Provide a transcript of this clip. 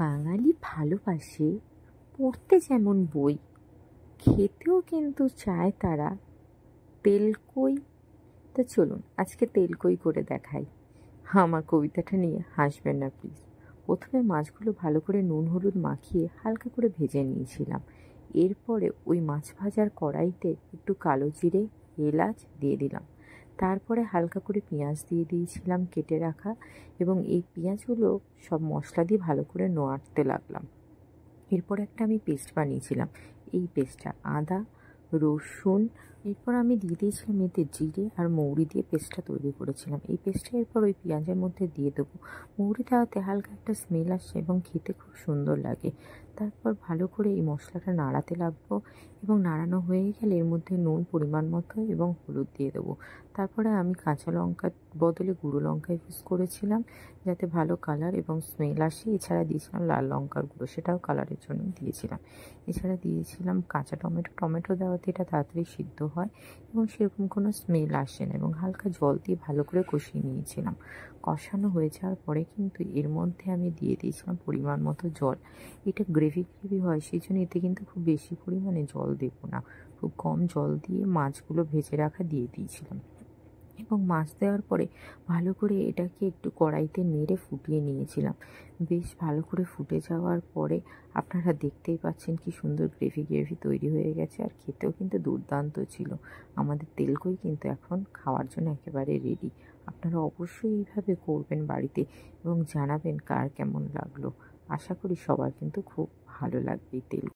বাঙালি ভালোবাসে পড়তে যেমন বই খেতেও কিন্তু চায় তারা তেলকই তো চলুন আজকে তেলকই করে দেখাই আমার কবিতাটা নিয়ে হাসবেন না প্লিজ প্রথমে মাছগুলো ভালো করে নুন হলুদ মাখিয়ে হালকা করে ভেজে নিয়েছিলাম এরপরে ওই মাছ ভাজার কড়াইতে একটু কালো জিরে এলাচ দিয়ে দিলাম তারপরে হালকা করে পেঁয়াজ দিয়ে দিয়েছিলাম কেটে রাখা এবং এই পেঁয়াজগুলো সব মশলা দিয়ে ভালো করে নোয়াড়তে লাগলাম এরপর একটা আমি পেস্ট বানিয়েছিলাম এই পেস্টটা আদা রসুন এরপর আমি দিয়ে দিয়েছিলাম এতে জিরে আর মৌরি দিয়ে পেস্টটা তৈরি করেছিলাম এই পেস্টটা এরপর ওই পেঁয়াজের মধ্যে দিয়ে দেবো মৌরি দেওয়াতে হালকা একটা স্মেল আসছে এবং খেতে খুব সুন্দর লাগে তারপর ভালো করে এই মশলাটা নাড়াতে লাগবো এবং নাড়ানো হয়ে গেলে এর মধ্যে নুন পরিমাণ মতো এবং হলুদ দিয়ে দেবো তারপরে আমি কাঁচা লঙ্কার বদলে গুঁড়ো লঙ্কা ইউজ করেছিলাম যাতে ভালো কালার এবং স্মেল আসে এছাড়া দিয়েছিলাম লাল লঙ্কার গুঁড়ো সেটাও কালারের জন্য দিয়েছিলাম এছাড়া দিয়েছিলাম কাঁচা টমেটো টমেটো দেওয়াতে এটা তাড়াতাড়ি সিদ্ধ হয় এবং সেরকম কোনো স্মেল আসে না এবং হালকা জল দিয়ে ভালো করে কষিয়ে নিয়েছিলাম কষানো হয়ে যাওয়ার পরে কিন্তু এর মধ্যে আমি দিয়ে দিয়েছিলাম পরিমাণ মতো জল এটা গ্রেভি গ্রেভি হয় সেই জন্য এতে কিন্তু খুব বেশি পরিমাণে জল দেবো না খুব কম জল দিয়ে মাছগুলো ভেজে রাখা দিয়ে দিয়েছিলাম এবং মাছ দেওয়ার পরে ভালো করে এটাকে একটু কড়াইতে নেড়ে ফুটিয়ে নিয়েছিলাম বেশ ভালো করে ফুটে যাওয়ার পরে আপনারা দেখতেই পাচ্ছেন কি সুন্দর গ্রেভি গ্রেভি তৈরি হয়ে গেছে আর খেতেও কিন্তু দুর্দান্ত ছিল আমাদের তেলকই কিন্তু এখন খাওয়ার জন্য একেবারে রেডি আপনারা অবশ্যই এইভাবে করবেন বাড়িতে এবং জানাবেন কার কেমন লাগলো আশা করি সবার কিন্তু খুব ভালো লাগবে এই তেল